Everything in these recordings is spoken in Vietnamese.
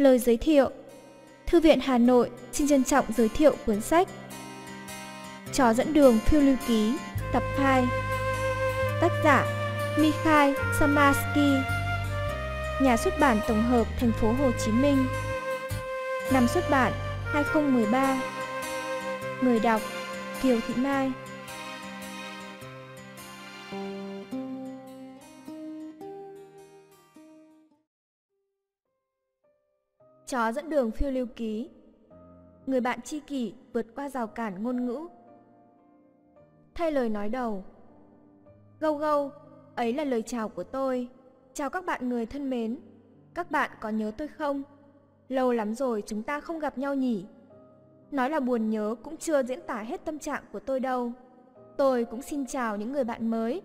Lời giới thiệu Thư viện Hà Nội xin trân trọng giới thiệu cuốn sách Chó dẫn đường phiêu lưu ký, tập 2 Tác giả Mikhail Samarsky Nhà xuất bản tổng hợp thành phố Hồ Chí Minh Năm xuất bản 2013 Người đọc Kiều Thị Mai Chó dẫn đường phiêu lưu ký Người bạn tri kỷ vượt qua rào cản ngôn ngữ Thay lời nói đầu Gâu gâu, ấy là lời chào của tôi Chào các bạn người thân mến Các bạn có nhớ tôi không? Lâu lắm rồi chúng ta không gặp nhau nhỉ Nói là buồn nhớ cũng chưa diễn tả hết tâm trạng của tôi đâu Tôi cũng xin chào những người bạn mới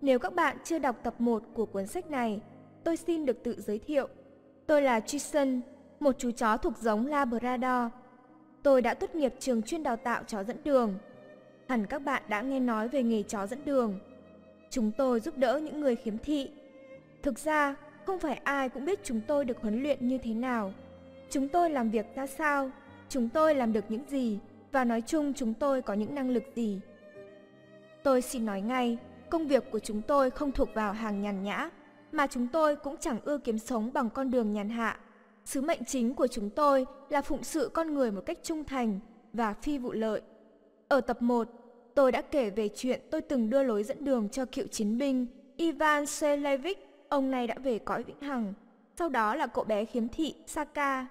Nếu các bạn chưa đọc tập 1 của cuốn sách này Tôi xin được tự giới thiệu Tôi là Jason một chú chó thuộc giống Labrador. Tôi đã tốt nghiệp trường chuyên đào tạo chó dẫn đường. Hẳn các bạn đã nghe nói về nghề chó dẫn đường. Chúng tôi giúp đỡ những người khiếm thị. Thực ra, không phải ai cũng biết chúng tôi được huấn luyện như thế nào. Chúng tôi làm việc ra sao, chúng tôi làm được những gì và nói chung chúng tôi có những năng lực gì. Tôi xin nói ngay, công việc của chúng tôi không thuộc vào hàng nhàn nhã, mà chúng tôi cũng chẳng ưa kiếm sống bằng con đường nhàn hạ Sứ mệnh chính của chúng tôi là phụng sự con người một cách trung thành và phi vụ lợi. Ở tập 1, tôi đã kể về chuyện tôi từng đưa lối dẫn đường cho cựu chiến binh Ivan Selevich, ông này đã về cõi vĩnh hằng. Sau đó là cậu bé khiếm thị Saka.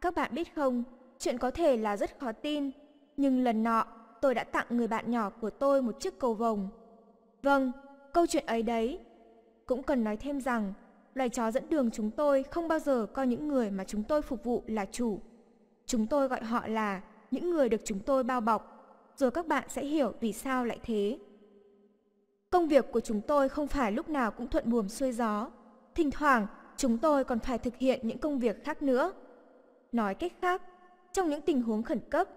Các bạn biết không, chuyện có thể là rất khó tin, nhưng lần nọ tôi đã tặng người bạn nhỏ của tôi một chiếc cầu vồng. Vâng, câu chuyện ấy đấy. Cũng cần nói thêm rằng, loài chó dẫn đường chúng tôi không bao giờ coi những người mà chúng tôi phục vụ là chủ. Chúng tôi gọi họ là những người được chúng tôi bao bọc, rồi các bạn sẽ hiểu vì sao lại thế. Công việc của chúng tôi không phải lúc nào cũng thuận buồm xuôi gió. Thỉnh thoảng, chúng tôi còn phải thực hiện những công việc khác nữa. Nói cách khác, trong những tình huống khẩn cấp,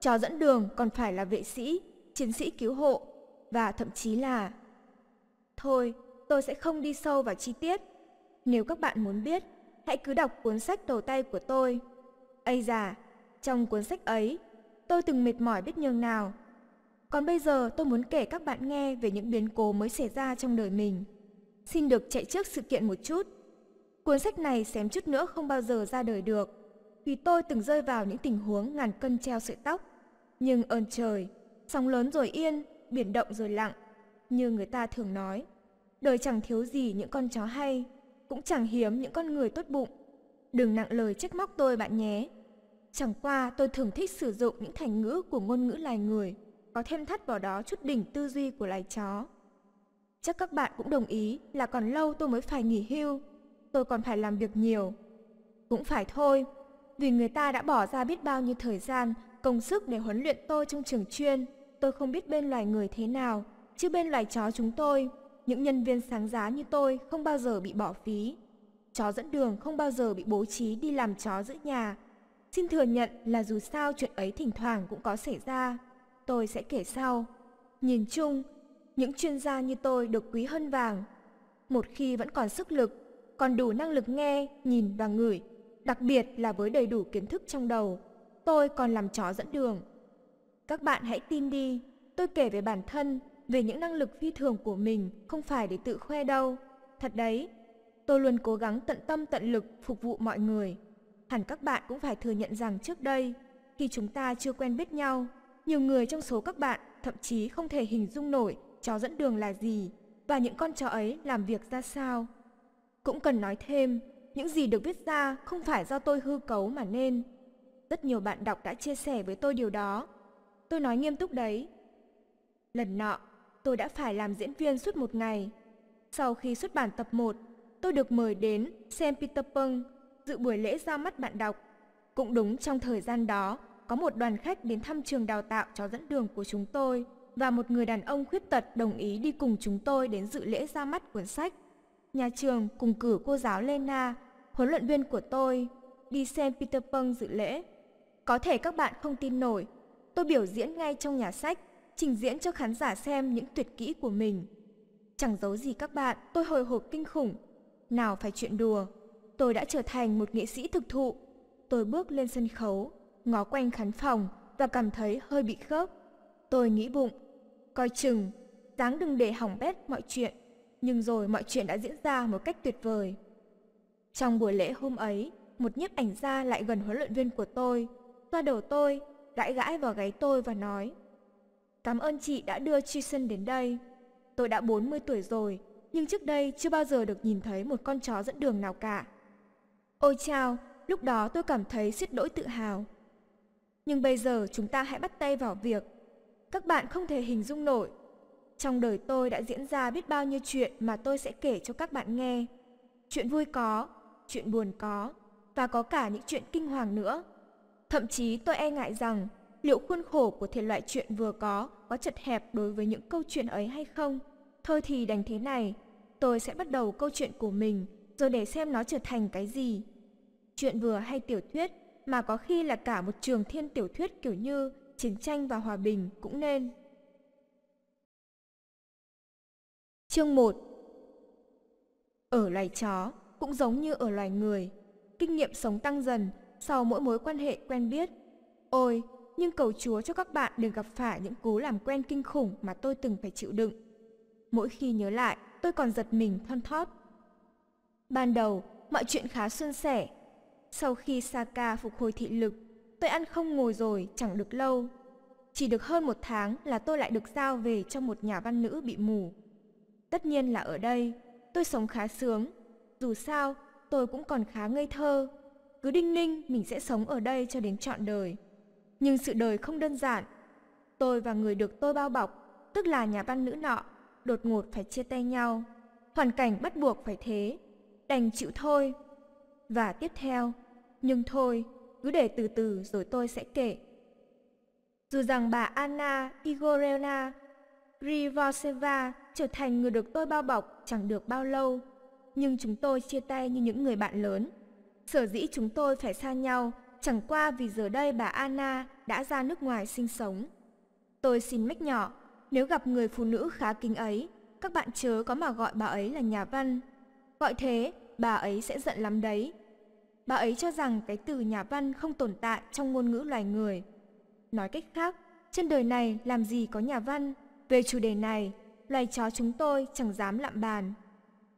chó dẫn đường còn phải là vệ sĩ, chiến sĩ cứu hộ và thậm chí là... Thôi, tôi sẽ không đi sâu vào chi tiết nếu các bạn muốn biết, hãy cứ đọc cuốn sách đầu tay của tôi. Ây già, trong cuốn sách ấy, tôi từng mệt mỏi biết nhường nào. Còn bây giờ tôi muốn kể các bạn nghe về những biến cố mới xảy ra trong đời mình. Xin được chạy trước sự kiện một chút. Cuốn sách này xém chút nữa không bao giờ ra đời được, vì tôi từng rơi vào những tình huống ngàn cân treo sợi tóc. Nhưng ơn trời, sóng lớn rồi yên, biển động rồi lặng, như người ta thường nói. Đời chẳng thiếu gì những con chó hay, cũng chẳng hiếm những con người tốt bụng. Đừng nặng lời trách móc tôi bạn nhé. Chẳng qua tôi thường thích sử dụng những thành ngữ của ngôn ngữ loài người, có thêm thắt vào đó chút đỉnh tư duy của loài chó. Chắc các bạn cũng đồng ý là còn lâu tôi mới phải nghỉ hưu, tôi còn phải làm việc nhiều. Cũng phải thôi, vì người ta đã bỏ ra biết bao nhiêu thời gian, công sức để huấn luyện tôi trong trường chuyên. Tôi không biết bên loài người thế nào, chứ bên loài chó chúng tôi những nhân viên sáng giá như tôi không bao giờ bị bỏ phí. Chó dẫn đường không bao giờ bị bố trí đi làm chó giữ nhà. Xin thừa nhận là dù sao chuyện ấy thỉnh thoảng cũng có xảy ra. Tôi sẽ kể sau. Nhìn chung, những chuyên gia như tôi được quý hơn vàng. Một khi vẫn còn sức lực, còn đủ năng lực nghe, nhìn và ngửi, đặc biệt là với đầy đủ kiến thức trong đầu, tôi còn làm chó dẫn đường. Các bạn hãy tin đi, tôi kể về bản thân về những năng lực phi thường của mình không phải để tự khoe đâu. Thật đấy, tôi luôn cố gắng tận tâm tận lực phục vụ mọi người. Hẳn các bạn cũng phải thừa nhận rằng trước đây, khi chúng ta chưa quen biết nhau, nhiều người trong số các bạn thậm chí không thể hình dung nổi chó dẫn đường là gì và những con chó ấy làm việc ra sao. Cũng cần nói thêm, những gì được viết ra không phải do tôi hư cấu mà nên. Rất nhiều bạn đọc đã chia sẻ với tôi điều đó. Tôi nói nghiêm túc đấy. Lần nọ, tôi đã phải làm diễn viên suốt một ngày. Sau khi xuất bản tập 1, tôi được mời đến xem Peter Pan dự buổi lễ ra mắt bạn đọc. Cũng đúng trong thời gian đó, có một đoàn khách đến thăm trường đào tạo chó dẫn đường của chúng tôi và một người đàn ông khuyết tật đồng ý đi cùng chúng tôi đến dự lễ ra mắt cuốn sách. Nhà trường cùng cử cô giáo Lena, huấn luyện viên của tôi, đi xem Peter Pan dự lễ. Có thể các bạn không tin nổi, tôi biểu diễn ngay trong nhà sách trình diễn cho khán giả xem những tuyệt kỹ của mình. Chẳng giấu gì các bạn, tôi hồi hộp kinh khủng. Nào phải chuyện đùa, tôi đã trở thành một nghệ sĩ thực thụ. Tôi bước lên sân khấu, ngó quanh khán phòng và cảm thấy hơi bị khớp. Tôi nghĩ bụng, coi chừng, dáng đừng để hỏng bét mọi chuyện. Nhưng rồi mọi chuyện đã diễn ra một cách tuyệt vời. Trong buổi lễ hôm ấy, một nhiếp ảnh gia lại gần huấn luyện viên của tôi, toa đầu tôi, gãi gãi vào gáy tôi và nói Cảm ơn chị đã đưa Jason đến đây. Tôi đã 40 tuổi rồi, nhưng trước đây chưa bao giờ được nhìn thấy một con chó dẫn đường nào cả. Ôi chao, lúc đó tôi cảm thấy xiết đỗi tự hào. Nhưng bây giờ chúng ta hãy bắt tay vào việc. Các bạn không thể hình dung nổi. Trong đời tôi đã diễn ra biết bao nhiêu chuyện mà tôi sẽ kể cho các bạn nghe. Chuyện vui có, chuyện buồn có, và có cả những chuyện kinh hoàng nữa. Thậm chí tôi e ngại rằng liệu khuôn khổ của thể loại chuyện vừa có có chật hẹp đối với những câu chuyện ấy hay không? Thôi thì đành thế này, tôi sẽ bắt đầu câu chuyện của mình rồi để xem nó trở thành cái gì. Chuyện vừa hay tiểu thuyết mà có khi là cả một trường thiên tiểu thuyết kiểu như chiến tranh và hòa bình cũng nên. Chương 1 Ở loài chó cũng giống như ở loài người, kinh nghiệm sống tăng dần sau mỗi mối quan hệ quen biết. Ôi, nhưng cầu Chúa cho các bạn đừng gặp phải những cú làm quen kinh khủng mà tôi từng phải chịu đựng. Mỗi khi nhớ lại, tôi còn giật mình thon thót. Ban đầu, mọi chuyện khá suôn sẻ. Sau khi Saka phục hồi thị lực, tôi ăn không ngồi rồi chẳng được lâu. Chỉ được hơn một tháng là tôi lại được giao về cho một nhà văn nữ bị mù. Tất nhiên là ở đây, tôi sống khá sướng. Dù sao, tôi cũng còn khá ngây thơ. Cứ đinh ninh mình sẽ sống ở đây cho đến trọn đời nhưng sự đời không đơn giản. Tôi và người được tôi bao bọc, tức là nhà văn nữ nọ, đột ngột phải chia tay nhau. Hoàn cảnh bắt buộc phải thế, đành chịu thôi. Và tiếp theo, nhưng thôi, cứ để từ từ rồi tôi sẽ kể. Dù rằng bà Anna Igorevna Rivoseva trở thành người được tôi bao bọc chẳng được bao lâu, nhưng chúng tôi chia tay như những người bạn lớn. Sở dĩ chúng tôi phải xa nhau Chẳng qua vì giờ đây bà Anna đã ra nước ngoài sinh sống. Tôi xin mách nhỏ, nếu gặp người phụ nữ khá kính ấy, các bạn chớ có mà gọi bà ấy là nhà văn. Gọi thế, bà ấy sẽ giận lắm đấy. Bà ấy cho rằng cái từ nhà văn không tồn tại trong ngôn ngữ loài người. Nói cách khác, trên đời này làm gì có nhà văn? Về chủ đề này, loài chó chúng tôi chẳng dám lạm bàn.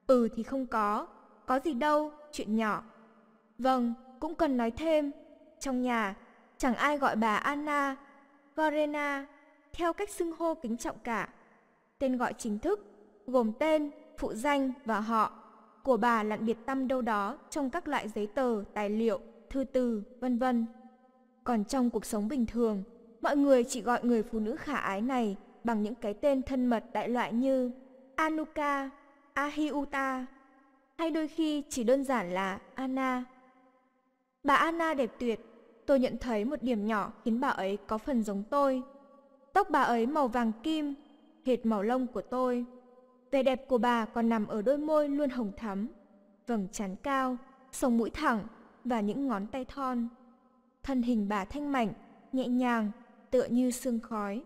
Ừ thì không có, có gì đâu, chuyện nhỏ. Vâng, cũng cần nói thêm trong nhà, chẳng ai gọi bà Anna, Gorena theo cách xưng hô kính trọng cả. Tên gọi chính thức gồm tên, phụ danh và họ của bà lặn biệt tâm đâu đó trong các loại giấy tờ, tài liệu, thư từ, vân vân. Còn trong cuộc sống bình thường, mọi người chỉ gọi người phụ nữ khả ái này bằng những cái tên thân mật đại loại như Anuka, Ahiuta, hay đôi khi chỉ đơn giản là Anna. Bà Anna đẹp tuyệt tôi nhận thấy một điểm nhỏ khiến bà ấy có phần giống tôi. Tóc bà ấy màu vàng kim, hệt màu lông của tôi. Vẻ đẹp của bà còn nằm ở đôi môi luôn hồng thắm, vầng trán cao, sống mũi thẳng và những ngón tay thon. Thân hình bà thanh mảnh, nhẹ nhàng, tựa như sương khói.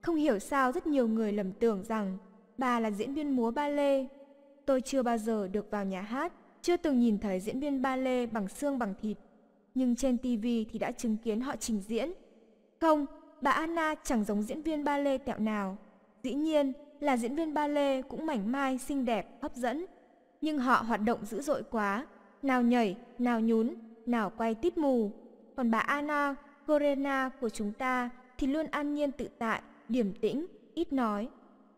Không hiểu sao rất nhiều người lầm tưởng rằng bà là diễn viên múa ba lê. Tôi chưa bao giờ được vào nhà hát, chưa từng nhìn thấy diễn viên ba lê bằng xương bằng thịt nhưng trên TV thì đã chứng kiến họ trình diễn. Không, bà Anna chẳng giống diễn viên ba lê tẹo nào. Dĩ nhiên là diễn viên ba lê cũng mảnh mai, xinh đẹp, hấp dẫn. Nhưng họ hoạt động dữ dội quá, nào nhảy, nào nhún, nào quay tít mù. Còn bà Anna Gorena của chúng ta thì luôn an nhiên tự tại, điềm tĩnh, ít nói,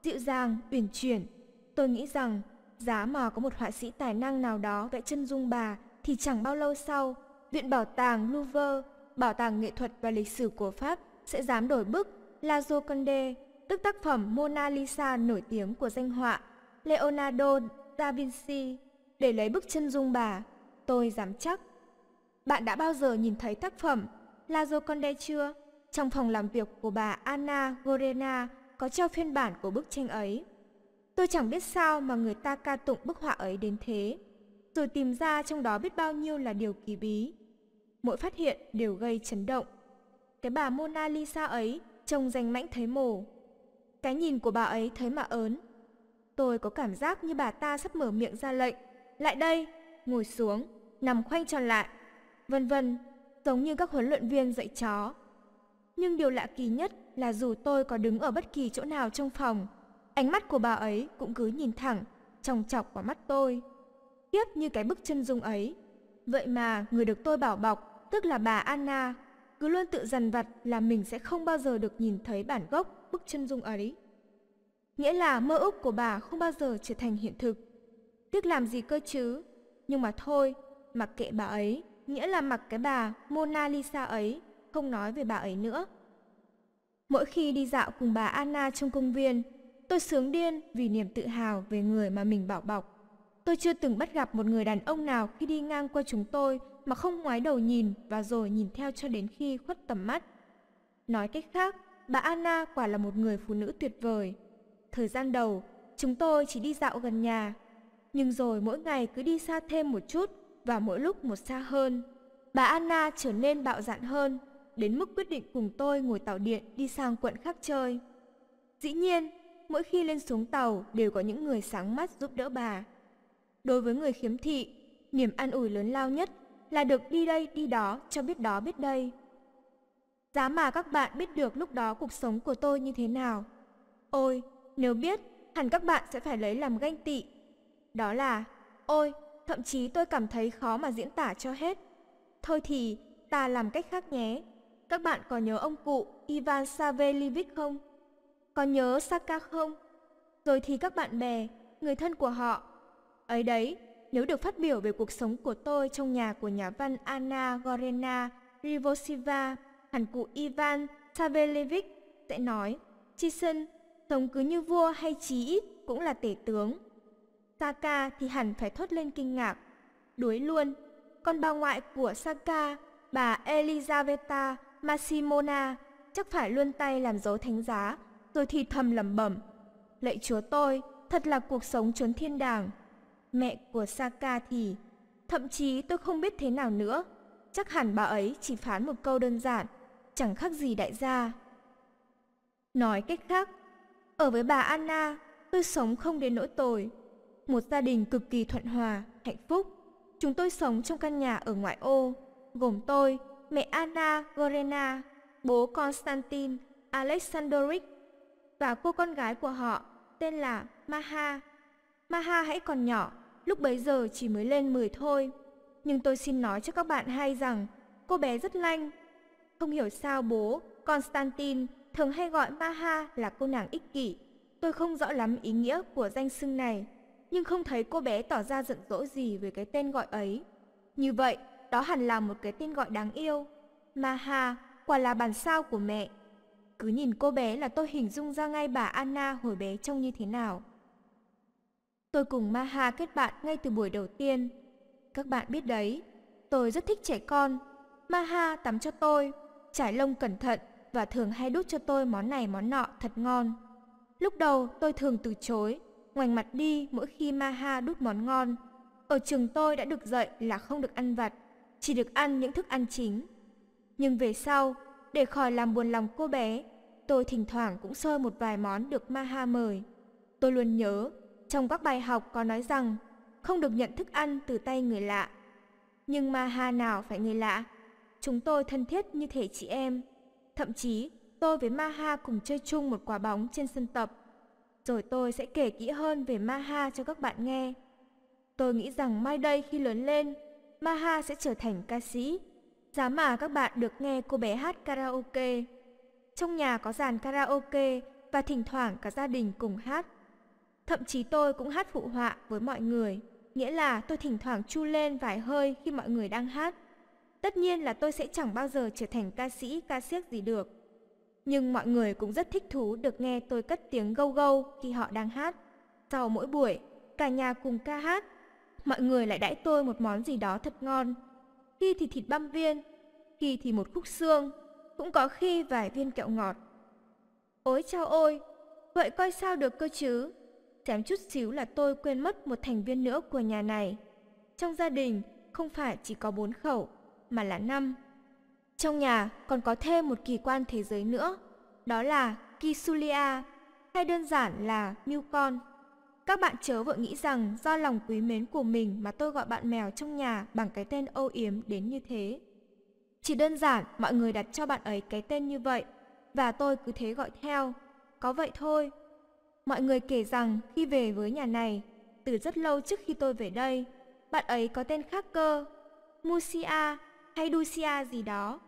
dịu dàng, uyển chuyển. Tôi nghĩ rằng giá mà có một họa sĩ tài năng nào đó vẽ chân dung bà thì chẳng bao lâu sau Viện Bảo tàng Louvre, Bảo tàng Nghệ thuật và Lịch sử của Pháp sẽ dám đổi bức La Gioconde, tức tác phẩm Mona Lisa nổi tiếng của danh họa Leonardo da Vinci để lấy bức chân dung bà. Tôi dám chắc. Bạn đã bao giờ nhìn thấy tác phẩm La Gioconde chưa? Trong phòng làm việc của bà Anna Gorena có treo phiên bản của bức tranh ấy. Tôi chẳng biết sao mà người ta ca tụng bức họa ấy đến thế. Rồi tìm ra trong đó biết bao nhiêu là điều kỳ bí, mỗi phát hiện đều gây chấn động. Cái bà Mona Lisa ấy trông danh mãnh thấy mồ. Cái nhìn của bà ấy thấy mà ớn. Tôi có cảm giác như bà ta sắp mở miệng ra lệnh. Lại đây, ngồi xuống, nằm khoanh tròn lại, vân vân, giống như các huấn luyện viên dạy chó. Nhưng điều lạ kỳ nhất là dù tôi có đứng ở bất kỳ chỗ nào trong phòng, ánh mắt của bà ấy cũng cứ nhìn thẳng, trong chọc vào mắt tôi. Tiếp như cái bức chân dung ấy. Vậy mà người được tôi bảo bọc tức là bà Anna, cứ luôn tự dằn vặt là mình sẽ không bao giờ được nhìn thấy bản gốc bức chân dung ấy. Nghĩa là mơ ước của bà không bao giờ trở thành hiện thực. Tiếc làm gì cơ chứ, nhưng mà thôi, mặc kệ bà ấy, nghĩa là mặc cái bà Mona Lisa ấy, không nói về bà ấy nữa. Mỗi khi đi dạo cùng bà Anna trong công viên, tôi sướng điên vì niềm tự hào về người mà mình bảo bọc. Tôi chưa từng bắt gặp một người đàn ông nào khi đi ngang qua chúng tôi mà không ngoái đầu nhìn và rồi nhìn theo cho đến khi khuất tầm mắt. Nói cách khác, bà Anna quả là một người phụ nữ tuyệt vời. Thời gian đầu, chúng tôi chỉ đi dạo gần nhà, nhưng rồi mỗi ngày cứ đi xa thêm một chút và mỗi lúc một xa hơn. Bà Anna trở nên bạo dạn hơn, đến mức quyết định cùng tôi ngồi tàu điện đi sang quận khác chơi. Dĩ nhiên, mỗi khi lên xuống tàu đều có những người sáng mắt giúp đỡ bà. Đối với người khiếm thị, niềm an ủi lớn lao nhất là được đi đây đi đó cho biết đó biết đây. Giá mà các bạn biết được lúc đó cuộc sống của tôi như thế nào. Ôi, nếu biết, hẳn các bạn sẽ phải lấy làm ganh tị. Đó là, ôi, thậm chí tôi cảm thấy khó mà diễn tả cho hết. Thôi thì, ta làm cách khác nhé. Các bạn có nhớ ông cụ Ivan Savelivich không? Có nhớ Saka không? Rồi thì các bạn bè, người thân của họ. Ấy đấy, nếu được phát biểu về cuộc sống của tôi trong nhà của nhà văn Anna Gorena Rivosiva, hẳn cụ Ivan Savelevich sẽ nói, Chi sân, sống cứ như vua hay chí ít cũng là tể tướng. Saka thì hẳn phải thốt lên kinh ngạc, đuối luôn. Con bà ngoại của Saka, bà Elizaveta Massimona, chắc phải luôn tay làm dấu thánh giá, rồi thì thầm lẩm bẩm. Lạy chúa tôi, thật là cuộc sống trốn thiên đàng mẹ của Saka thì thậm chí tôi không biết thế nào nữa. Chắc hẳn bà ấy chỉ phán một câu đơn giản, chẳng khác gì đại gia. Nói cách khác, ở với bà Anna, tôi sống không đến nỗi tồi. Một gia đình cực kỳ thuận hòa, hạnh phúc. Chúng tôi sống trong căn nhà ở ngoại ô, gồm tôi, mẹ Anna Gorena, bố Konstantin Alexandrovich và cô con gái của họ tên là Maha. Maha hãy còn nhỏ lúc bấy giờ chỉ mới lên 10 thôi. Nhưng tôi xin nói cho các bạn hay rằng cô bé rất lanh. Không hiểu sao bố, Constantine thường hay gọi Maha là cô nàng ích kỷ. Tôi không rõ lắm ý nghĩa của danh xưng này, nhưng không thấy cô bé tỏ ra giận dỗi gì về cái tên gọi ấy. Như vậy, đó hẳn là một cái tên gọi đáng yêu. Maha quả là bản sao của mẹ. Cứ nhìn cô bé là tôi hình dung ra ngay bà Anna hồi bé trông như thế nào. Tôi cùng Maha kết bạn ngay từ buổi đầu tiên. Các bạn biết đấy, tôi rất thích trẻ con. Maha tắm cho tôi, trải lông cẩn thận và thường hay đút cho tôi món này món nọ thật ngon. Lúc đầu tôi thường từ chối, ngoảnh mặt đi mỗi khi Maha đút món ngon. Ở trường tôi đã được dạy là không được ăn vặt, chỉ được ăn những thức ăn chính. Nhưng về sau, để khỏi làm buồn lòng cô bé, tôi thỉnh thoảng cũng sơi một vài món được Maha mời. Tôi luôn nhớ trong các bài học có nói rằng không được nhận thức ăn từ tay người lạ. Nhưng ma ha nào phải người lạ? Chúng tôi thân thiết như thể chị em. Thậm chí tôi với Maha cùng chơi chung một quả bóng trên sân tập. Rồi tôi sẽ kể kỹ hơn về Maha cho các bạn nghe. Tôi nghĩ rằng mai đây khi lớn lên, Maha sẽ trở thành ca sĩ. Giá mà các bạn được nghe cô bé hát karaoke. Trong nhà có dàn karaoke và thỉnh thoảng cả gia đình cùng hát. Thậm chí tôi cũng hát phụ họa với mọi người, nghĩa là tôi thỉnh thoảng chu lên vài hơi khi mọi người đang hát. Tất nhiên là tôi sẽ chẳng bao giờ trở thành ca sĩ, ca siếc gì được. Nhưng mọi người cũng rất thích thú được nghe tôi cất tiếng gâu gâu khi họ đang hát. Sau mỗi buổi, cả nhà cùng ca hát, mọi người lại đãi tôi một món gì đó thật ngon. Khi thì thịt băm viên, khi thì một khúc xương, cũng có khi vài viên kẹo ngọt. Ôi chao ôi, vậy coi sao được cơ chứ? Kém chút xíu là tôi quên mất một thành viên nữa của nhà này. Trong gia đình không phải chỉ có bốn khẩu, mà là năm. Trong nhà còn có thêm một kỳ quan thế giới nữa, đó là Kisulia, hay đơn giản là mưu con. Các bạn chớ vội nghĩ rằng do lòng quý mến của mình mà tôi gọi bạn mèo trong nhà bằng cái tên âu yếm đến như thế. Chỉ đơn giản mọi người đặt cho bạn ấy cái tên như vậy và tôi cứ thế gọi theo. Có vậy thôi Mọi người kể rằng khi về với nhà này, từ rất lâu trước khi tôi về đây, bạn ấy có tên khác cơ, Musia hay Dusia gì đó.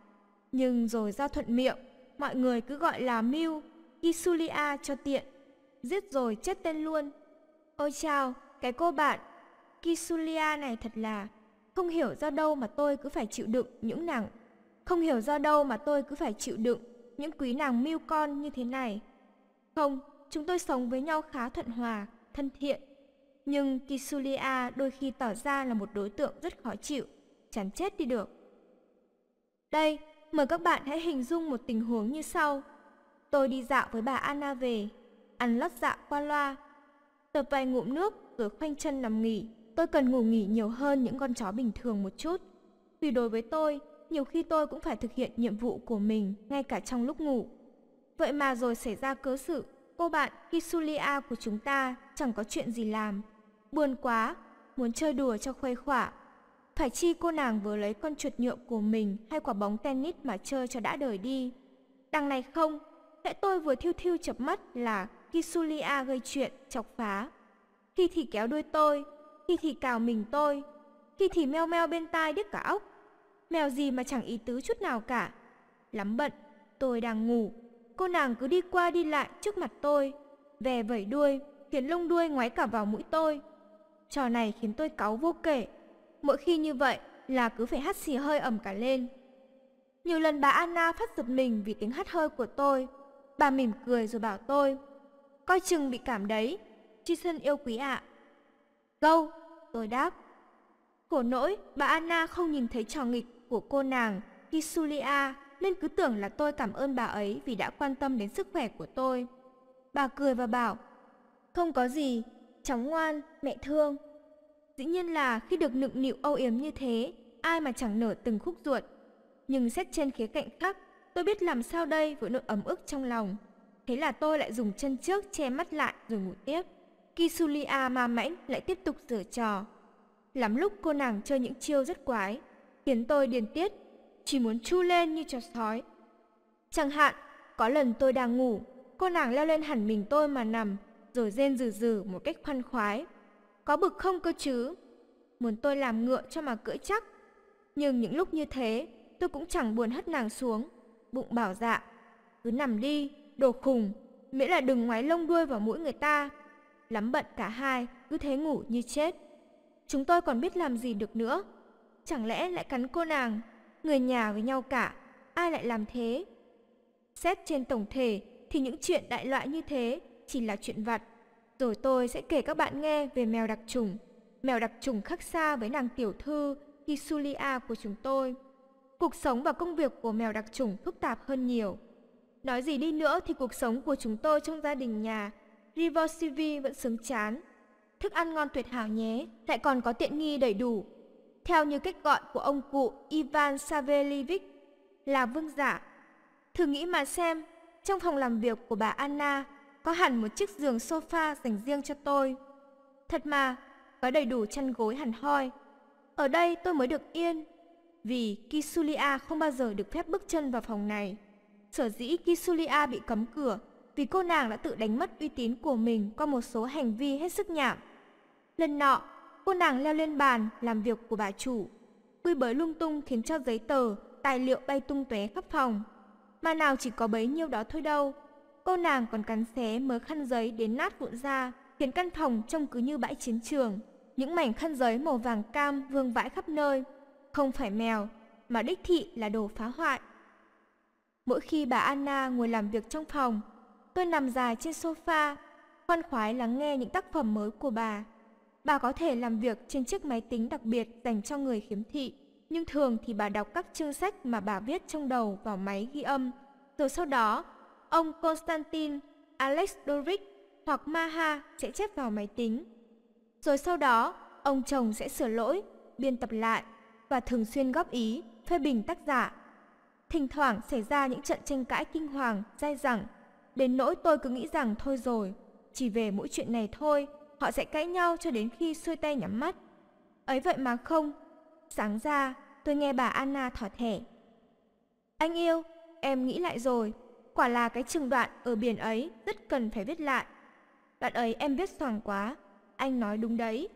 Nhưng rồi do thuận miệng, mọi người cứ gọi là Miu, kisulia cho tiện. Giết rồi chết tên luôn. Ôi chao, cái cô bạn, Kisulia này thật là không hiểu do đâu mà tôi cứ phải chịu đựng những nàng không hiểu do đâu mà tôi cứ phải chịu đựng những quý nàng mưu con như thế này. Không, chúng tôi sống với nhau khá thuận hòa, thân thiện. Nhưng Kisulia đôi khi tỏ ra là một đối tượng rất khó chịu, chán chết đi được. Đây, mời các bạn hãy hình dung một tình huống như sau. Tôi đi dạo với bà Anna về, ăn lót dạ qua loa. tập vài ngụm nước rồi khoanh chân nằm nghỉ. Tôi cần ngủ nghỉ nhiều hơn những con chó bình thường một chút. Vì đối với tôi, nhiều khi tôi cũng phải thực hiện nhiệm vụ của mình ngay cả trong lúc ngủ. Vậy mà rồi xảy ra cớ sự cô bạn Kisulia của chúng ta chẳng có chuyện gì làm. Buồn quá, muốn chơi đùa cho khuây khỏa. Phải chi cô nàng vừa lấy con chuột nhựa của mình hay quả bóng tennis mà chơi cho đã đời đi. Đằng này không, lại tôi vừa thiêu thiêu chập mắt là Kisulia gây chuyện, chọc phá. Khi thì kéo đuôi tôi, khi thì cào mình tôi, khi thì meo meo bên tai đứt cả ốc. Mèo gì mà chẳng ý tứ chút nào cả. Lắm bận, tôi đang ngủ cô nàng cứ đi qua đi lại trước mặt tôi, về vẩy đuôi, khiến lông đuôi ngoái cả vào mũi tôi. Trò này khiến tôi cáu vô kể, mỗi khi như vậy là cứ phải hắt xì hơi ẩm cả lên. Nhiều lần bà Anna phát giật mình vì tiếng hắt hơi của tôi, bà mỉm cười rồi bảo tôi, coi chừng bị cảm đấy, chi sân yêu quý ạ. câu, tôi đáp. Khổ nỗi, bà Anna không nhìn thấy trò nghịch của cô nàng Kisulia Linh cứ tưởng là tôi cảm ơn bà ấy vì đã quan tâm đến sức khỏe của tôi. Bà cười và bảo, không có gì, cháu ngoan, mẹ thương. Dĩ nhiên là khi được nựng nịu âu yếm như thế, ai mà chẳng nở từng khúc ruột. Nhưng xét trên khía cạnh khác, tôi biết làm sao đây với nỗi ấm ức trong lòng. Thế là tôi lại dùng chân trước che mắt lại rồi ngủ tiếp. Kisulia ma mãnh lại tiếp tục giở trò. Lắm lúc cô nàng chơi những chiêu rất quái, khiến tôi điên tiết chỉ muốn chu lên như chó sói. Chẳng hạn, có lần tôi đang ngủ, cô nàng leo lên hẳn mình tôi mà nằm, rồi rên rừ rừ một cách khoan khoái. Có bực không cơ chứ? Muốn tôi làm ngựa cho mà cưỡi chắc. Nhưng những lúc như thế, tôi cũng chẳng buồn hất nàng xuống. Bụng bảo dạ, cứ nằm đi, đồ khùng, miễn là đừng ngoái lông đuôi vào mũi người ta. Lắm bận cả hai, cứ thế ngủ như chết. Chúng tôi còn biết làm gì được nữa. Chẳng lẽ lại cắn cô nàng người nhà với nhau cả, ai lại làm thế? Xét trên tổng thể thì những chuyện đại loại như thế chỉ là chuyện vặt. Rồi tôi sẽ kể các bạn nghe về mèo đặc trùng. Mèo đặc trùng khác xa với nàng tiểu thư Hisulia của chúng tôi. Cuộc sống và công việc của mèo đặc trùng phức tạp hơn nhiều. Nói gì đi nữa thì cuộc sống của chúng tôi trong gia đình nhà River CV vẫn xứng chán. Thức ăn ngon tuyệt hảo nhé, lại còn có tiện nghi đầy đủ theo như cách gọi của ông cụ Ivan Savelevich là vương giả. Thử nghĩ mà xem, trong phòng làm việc của bà Anna có hẳn một chiếc giường sofa dành riêng cho tôi. Thật mà, có đầy đủ chăn gối hẳn hoi. Ở đây tôi mới được yên, vì Kisulia không bao giờ được phép bước chân vào phòng này. Sở dĩ Kisulia bị cấm cửa vì cô nàng đã tự đánh mất uy tín của mình qua một số hành vi hết sức nhảm. Lần nọ, Cô nàng leo lên bàn, làm việc của bà chủ. Quy bới lung tung khiến cho giấy tờ, tài liệu bay tung tóe khắp phòng. Mà nào chỉ có bấy nhiêu đó thôi đâu. Cô nàng còn cắn xé mớ khăn giấy đến nát vụn ra, khiến căn phòng trông cứ như bãi chiến trường. Những mảnh khăn giấy màu vàng cam vương vãi khắp nơi. Không phải mèo, mà đích thị là đồ phá hoại. Mỗi khi bà Anna ngồi làm việc trong phòng, tôi nằm dài trên sofa, khoan khoái lắng nghe những tác phẩm mới của bà. Bà có thể làm việc trên chiếc máy tính đặc biệt dành cho người khiếm thị, nhưng thường thì bà đọc các chương sách mà bà viết trong đầu vào máy ghi âm. Rồi sau đó, ông Konstantin, Alex Doric hoặc Maha sẽ chép vào máy tính. Rồi sau đó, ông chồng sẽ sửa lỗi, biên tập lại và thường xuyên góp ý, phê bình tác giả. Thỉnh thoảng xảy ra những trận tranh cãi kinh hoàng, dai dẳng, đến nỗi tôi cứ nghĩ rằng thôi rồi, chỉ về mỗi chuyện này thôi họ sẽ cãi nhau cho đến khi xuôi tay nhắm mắt. Ấy vậy mà không. Sáng ra, tôi nghe bà Anna thỏ thẻ. Anh yêu, em nghĩ lại rồi. Quả là cái trường đoạn ở biển ấy rất cần phải viết lại. Đoạn ấy em viết soàng quá. Anh nói đúng đấy.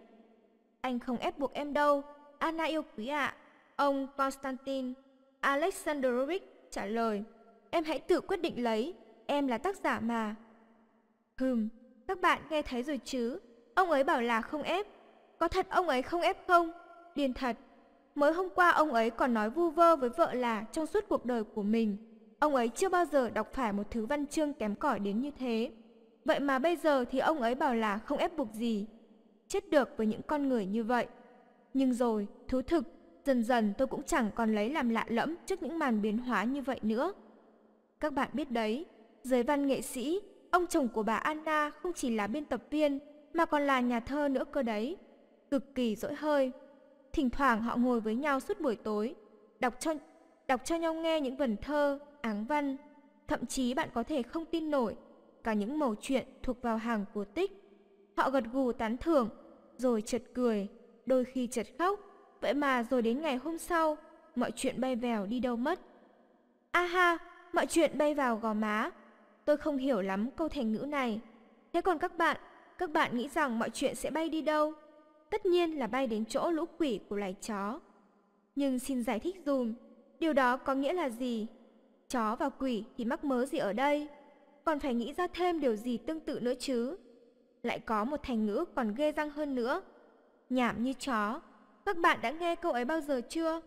Anh không ép buộc em đâu. Anna yêu quý ạ. À. Ông Konstantin Alexandrovich trả lời. Em hãy tự quyết định lấy. Em là tác giả mà. Hừm, các bạn nghe thấy rồi chứ? Ông ấy bảo là không ép. Có thật ông ấy không ép không? Điền thật. Mới hôm qua ông ấy còn nói vu vơ với vợ là trong suốt cuộc đời của mình, ông ấy chưa bao giờ đọc phải một thứ văn chương kém cỏi đến như thế. Vậy mà bây giờ thì ông ấy bảo là không ép buộc gì. Chết được với những con người như vậy. Nhưng rồi, thú thực, dần dần tôi cũng chẳng còn lấy làm lạ lẫm trước những màn biến hóa như vậy nữa. Các bạn biết đấy, giới văn nghệ sĩ, ông chồng của bà Anna không chỉ là biên tập viên mà còn là nhà thơ nữa cơ đấy, cực kỳ dỗi hơi. Thỉnh thoảng họ ngồi với nhau suốt buổi tối, đọc cho đọc cho nhau nghe những vần thơ, áng văn, thậm chí bạn có thể không tin nổi cả những mẩu chuyện thuộc vào hàng cổ tích. Họ gật gù tán thưởng, rồi chợt cười, đôi khi chợt khóc, vậy mà rồi đến ngày hôm sau, mọi chuyện bay vèo đi đâu mất. A ha, mọi chuyện bay vào gò má. Tôi không hiểu lắm câu thành ngữ này. Thế còn các bạn, các bạn nghĩ rằng mọi chuyện sẽ bay đi đâu? Tất nhiên là bay đến chỗ lũ quỷ của loài chó. Nhưng xin giải thích dùm, điều đó có nghĩa là gì? Chó và quỷ thì mắc mớ gì ở đây? Còn phải nghĩ ra thêm điều gì tương tự nữa chứ? Lại có một thành ngữ còn ghê răng hơn nữa. Nhảm như chó, các bạn đã nghe câu ấy bao giờ chưa?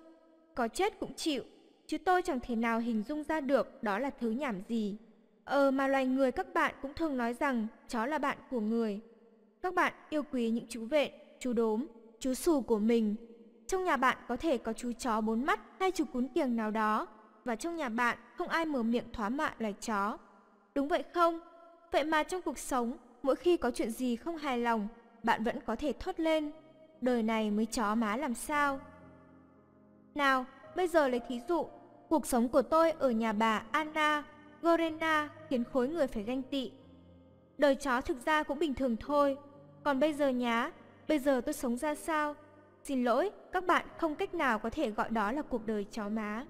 Có chết cũng chịu, chứ tôi chẳng thể nào hình dung ra được đó là thứ nhảm gì. Ờ mà loài người các bạn cũng thường nói rằng chó là bạn của người. Các bạn yêu quý những chú vện, chú đốm, chú sù của mình. Trong nhà bạn có thể có chú chó bốn mắt hay chú cún kiềng nào đó. Và trong nhà bạn không ai mở miệng thoá mạ loài chó. Đúng vậy không? Vậy mà trong cuộc sống, mỗi khi có chuyện gì không hài lòng, bạn vẫn có thể thốt lên. Đời này mới chó má làm sao? Nào, bây giờ lấy thí dụ, cuộc sống của tôi ở nhà bà Anna Gorena khiến khối người phải ganh tị. Đời chó thực ra cũng bình thường thôi. Còn bây giờ nhá, bây giờ tôi sống ra sao? Xin lỗi, các bạn không cách nào có thể gọi đó là cuộc đời chó má.